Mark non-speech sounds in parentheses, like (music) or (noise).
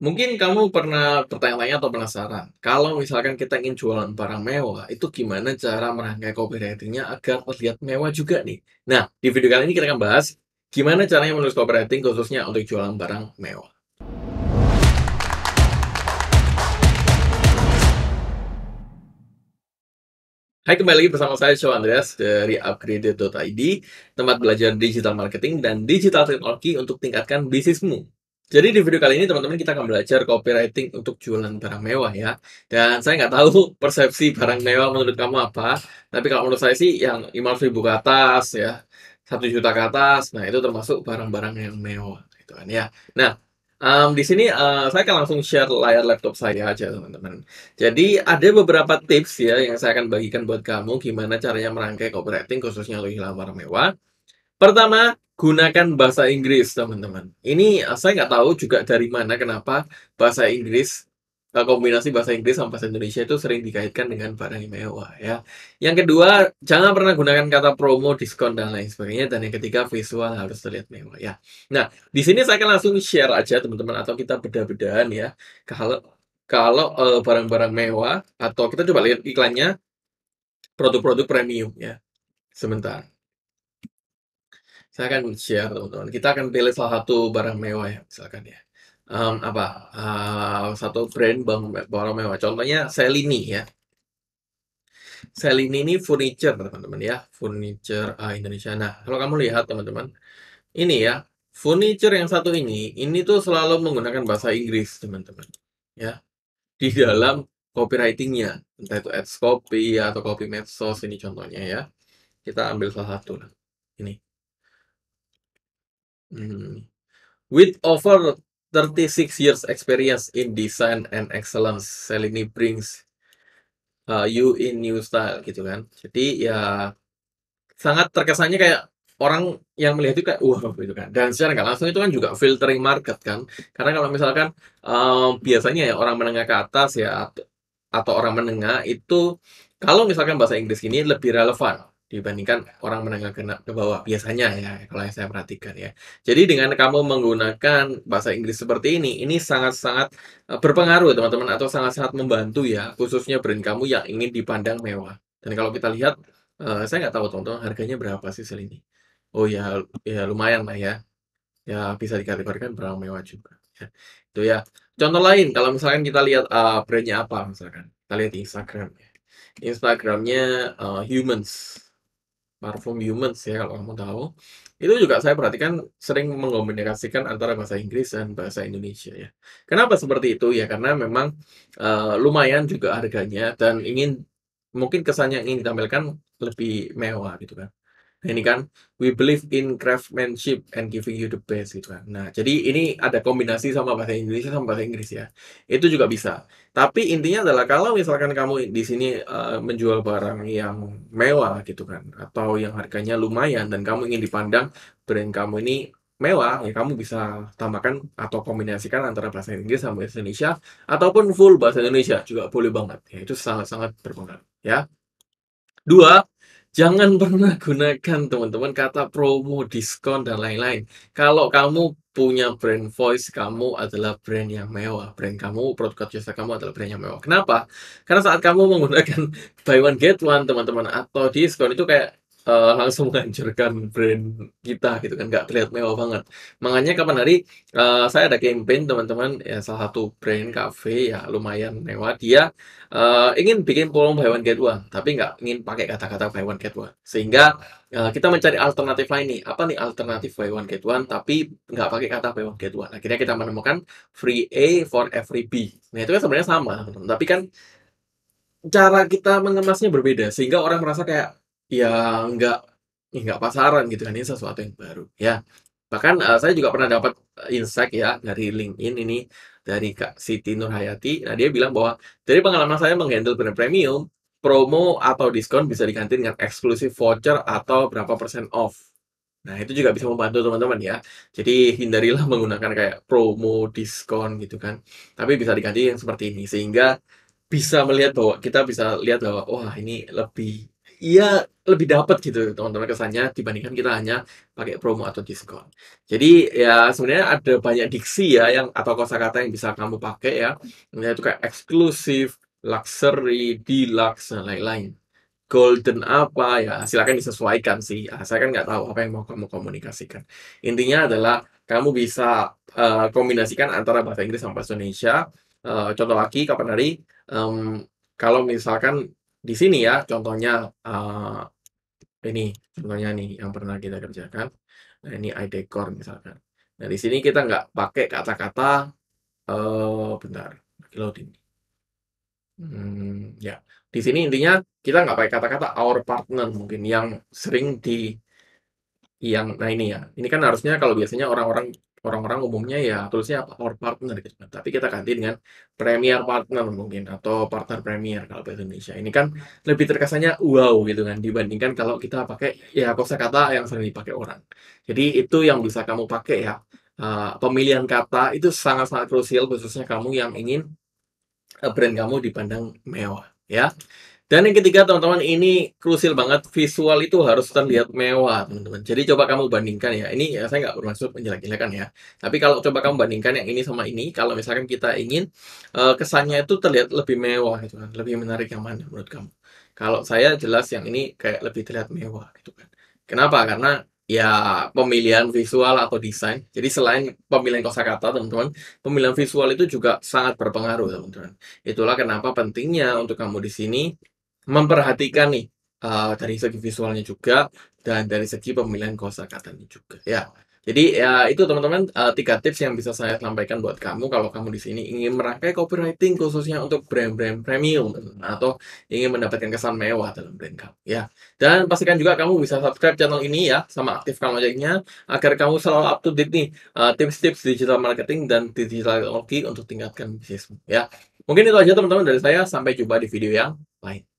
Mungkin kamu pernah bertanya-tanya atau penasaran, kalau misalkan kita ingin jualan barang mewah, itu gimana cara merangkai copywritingnya agar terlihat mewah juga nih? Nah, di video kali ini kita akan bahas gimana caranya menulis copywriting khususnya untuk jualan barang mewah. Hai, kembali lagi bersama saya Show Andreas dari upgraded.id, tempat belajar digital marketing dan digital teknologi untuk tingkatkan bisnismu. Jadi di video kali ini teman-teman kita akan belajar copywriting untuk jualan barang mewah ya. Dan saya nggak tahu (laughs) persepsi barang mewah menurut kamu apa. Tapi kalau menurut saya sih yang 500 ribu ke atas ya. satu juta ke atas. Nah itu termasuk barang-barang yang mewah. Gitu kan ya. Nah Um, di sini uh, saya akan langsung share layar laptop saya aja teman-teman. Jadi ada beberapa tips ya yang saya akan bagikan buat kamu gimana caranya merangkai copywriting khususnya untuk hilang barang mewah. Pertama, gunakan bahasa Inggris, teman-teman. Ini eh, saya nggak tahu juga dari mana kenapa bahasa Inggris eh, kombinasi bahasa Inggris sama bahasa Indonesia itu sering dikaitkan dengan barang yang mewah ya. Yang kedua, jangan pernah gunakan kata promo, diskon dan lain sebagainya dan yang ketiga visual harus terlihat mewah ya. Nah, di sini saya akan langsung share aja teman-teman atau kita beda-bedaan ya. Kalau kalau barang eh, barang-barang mewah atau kita coba lihat iklannya produk-produk premium ya. Sebentar. Saya akan share teman-teman. Kita akan pilih salah satu barang mewah ya, misalkan ya. Um, apa uh, satu brand barang, barang mewah. Contohnya Selini ya. Selini ini furniture teman-teman ya, furniture uh, Indonesia. Nah, kalau kamu lihat teman-teman, ini ya furniture yang satu ini, ini tuh selalu menggunakan bahasa Inggris teman-teman ya di dalam copywritingnya entah itu ads copy atau copy medsos ini contohnya ya kita ambil salah satu nah, ini Hmm. With over 36 years experience in design and excellence, Selini brings uh, you in new style gitu kan. Jadi ya sangat terkesannya kayak orang yang melihat itu kayak wow gitu kan. Dan secara nggak langsung itu kan juga filtering market kan. Karena kalau misalkan um, biasanya ya orang menengah ke atas ya atau orang menengah itu kalau misalkan bahasa Inggris ini lebih relevan dibandingkan orang menengah ke, ke bawah biasanya ya kalau yang saya perhatikan ya. Jadi dengan kamu menggunakan bahasa Inggris seperti ini, ini sangat-sangat eh, berpengaruh teman-teman atau sangat-sangat membantu ya khususnya brand kamu yang ingin dipandang mewah. Dan kalau kita lihat, uh, saya nggak tahu teman-teman harganya berapa sih sel ini. Oh ya, ya lumayan lah ya. Ya bisa dikategorikan barang mewah juga. Ya. Itu ya. Contoh lain, kalau misalkan kita lihat uh, brandnya apa misalkan, kita lihat di Instagram ya. Instagramnya uh, Humans Parfum Humans ya kalau kamu tahu. Itu juga saya perhatikan sering mengombinasikan antara bahasa Inggris dan bahasa Indonesia ya. Kenapa seperti itu ya? Karena memang uh, lumayan juga harganya dan ingin mungkin kesannya ingin ditampilkan lebih mewah gitu kan ini kan we believe in craftsmanship and giving you the best gitu kan nah jadi ini ada kombinasi sama bahasa Indonesia sama bahasa Inggris ya itu juga bisa tapi intinya adalah kalau misalkan kamu di sini uh, menjual barang yang mewah gitu kan atau yang harganya lumayan dan kamu ingin dipandang brand kamu ini mewah ya kamu bisa tambahkan atau kombinasikan antara bahasa Inggris sama bahasa Indonesia ataupun full bahasa Indonesia juga boleh banget ya itu sangat sangat berpengaruh ya dua Jangan pernah gunakan teman-teman kata promo, diskon, dan lain-lain. Kalau kamu punya brand voice, kamu adalah brand yang mewah. Brand kamu, produk jasa kamu adalah brand yang mewah. Kenapa? Karena saat kamu menggunakan (laughs) buy one get one, teman-teman, atau diskon itu kayak uh, langsung menghancurkan brand kita gitu kan, nggak terlihat mewah banget. Makanya kapan hari, uh, saya ada campaign teman-teman, ya salah satu brand cafe ya lumayan mewah, dia, uh, ingin bikin promo buy one get one, tapi nggak ingin pakai kata-kata buy one get one. Sehingga, kita mencari alternatif lain nih, apa nih alternatif buy one get one tapi nggak pakai kata buy one get one. Akhirnya kita menemukan free A for every B. Nah itu kan sebenarnya sama, tapi kan cara kita mengemasnya berbeda, sehingga orang merasa kayak ya nggak nggak pasaran gitu kan ini sesuatu yang baru ya bahkan uh, saya juga pernah dapat eh, insight ya dari LinkedIn ini dari Kak Siti Nurhayati nah dia bilang bahwa dari pengalaman saya menghandle brand premium promo atau diskon bisa diganti dengan eksklusif voucher atau berapa persen off nah itu juga bisa membantu teman-teman ya jadi hindarilah (laughs) menggunakan kayak promo diskon gitu kan tapi bisa diganti yang seperti ini sehingga bisa melihat bahwa kita bisa lihat bahwa wah ini lebih ya lebih dapat gitu teman-teman kesannya dibandingkan kita hanya pakai promo atau diskon. Jadi ya sebenarnya ada banyak diksi ya yang atau kosakata yang bisa kamu pakai ya. Itu kayak eksklusif, luxury, deluxe dan lain-lain. Golden apa ya silakan disesuaikan sih. Ah, saya kan nggak tahu apa yang mau kamu komunikasikan. Intinya adalah kamu bisa uh, kombinasikan antara bahasa Inggris sama bahasa Indonesia. Uh, contoh lagi kapan hari um, kalau misalkan di sini ya contohnya uh, ini contohnya nih yang pernah kita kerjakan. Nah ini idecor misalkan. Nah di sini kita nggak pakai kata-kata uh, bentar loading. Hmm, ya di sini intinya kita nggak pakai kata-kata our partner mungkin yang sering di yang nah ini ya ini kan harusnya kalau biasanya orang-orang orang-orang hmm. umumnya ya tulisnya apa or partner gitu kan. Tapi kita ganti dengan premier partner mungkin atau partner premier kalau bahasa Indonesia. Ini kan lebih terkesannya wow gitu kan dibandingkan kalau kita pakai ya kata-kata yang sering dipakai orang. Jadi itu yang bisa kamu pakai ya. Uh, pemilihan kata itu sangat-sangat krusial khususnya kamu yang ingin eh, brand kamu dipandang mewah ya. Dan yang ketiga teman-teman ini krusial banget visual itu harus terlihat mewah teman-teman. Jadi coba kamu bandingkan ya. Ini ya, saya nggak bermaksud menjelek-jelekan ya. Tapi kalau coba kamu bandingkan yang ini sama ini, kalau misalkan kita ingin uh, kesannya itu terlihat lebih mewah gitu kan, lebih menarik yang mana menurut kamu? Kalau saya jelas yang ini kayak lebih terlihat mewah gitu kan. Kenapa? Karena ya pemilihan visual atau desain. Jadi selain pemilihan kosakata teman-teman, pemilihan visual itu juga sangat berpengaruh teman-teman. Itulah kenapa pentingnya untuk kamu di sini memperhatikan nih uh, dari segi visualnya juga dan dari segi pemilihan kosa kosakatanya juga ya. Jadi ya itu teman-teman uh, tiga tips yang bisa saya sampaikan buat kamu kalau kamu di sini ingin merangkai copywriting khususnya untuk brand-brand premium atau ingin mendapatkan kesan mewah dalam brand kamu ya. Dan pastikan juga kamu bisa subscribe channel ini ya sama aktifkan loncengnya agar kamu selalu up to date nih tips eh, tips-tips digital marketing dan digital teknologi untuk tingkatkan bisnismu ya. Mungkin itu aja teman-teman dari saya sampai jumpa di video yang lain.